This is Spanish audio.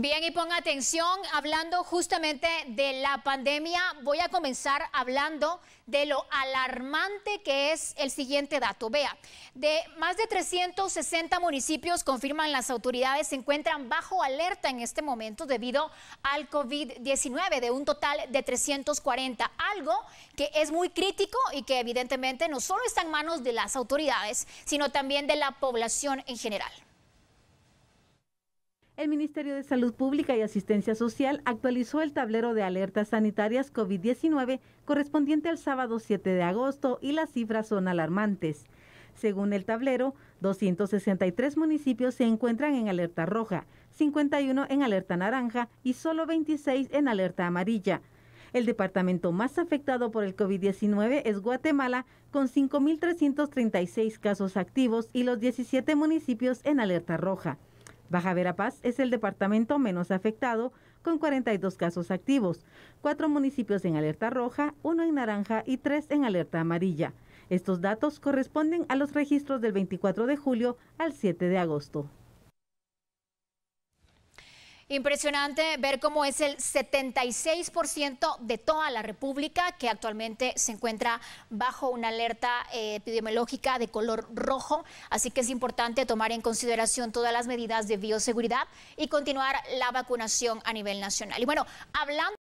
Bien, y ponga atención, hablando justamente de la pandemia, voy a comenzar hablando de lo alarmante que es el siguiente dato. Vea, de más de 360 municipios, confirman las autoridades, se encuentran bajo alerta en este momento debido al COVID-19, de un total de 340, algo que es muy crítico y que evidentemente no solo está en manos de las autoridades, sino también de la población en general. El Ministerio de Salud Pública y Asistencia Social actualizó el tablero de alertas sanitarias COVID-19 correspondiente al sábado 7 de agosto y las cifras son alarmantes. Según el tablero, 263 municipios se encuentran en alerta roja, 51 en alerta naranja y solo 26 en alerta amarilla. El departamento más afectado por el COVID-19 es Guatemala, con 5.336 casos activos y los 17 municipios en alerta roja. Baja Verapaz es el departamento menos afectado, con 42 casos activos, cuatro municipios en alerta roja, uno en naranja y tres en alerta amarilla. Estos datos corresponden a los registros del 24 de julio al 7 de agosto. Impresionante ver cómo es el 76% de toda la República que actualmente se encuentra bajo una alerta eh, epidemiológica de color rojo, así que es importante tomar en consideración todas las medidas de bioseguridad y continuar la vacunación a nivel nacional. Y bueno, hablando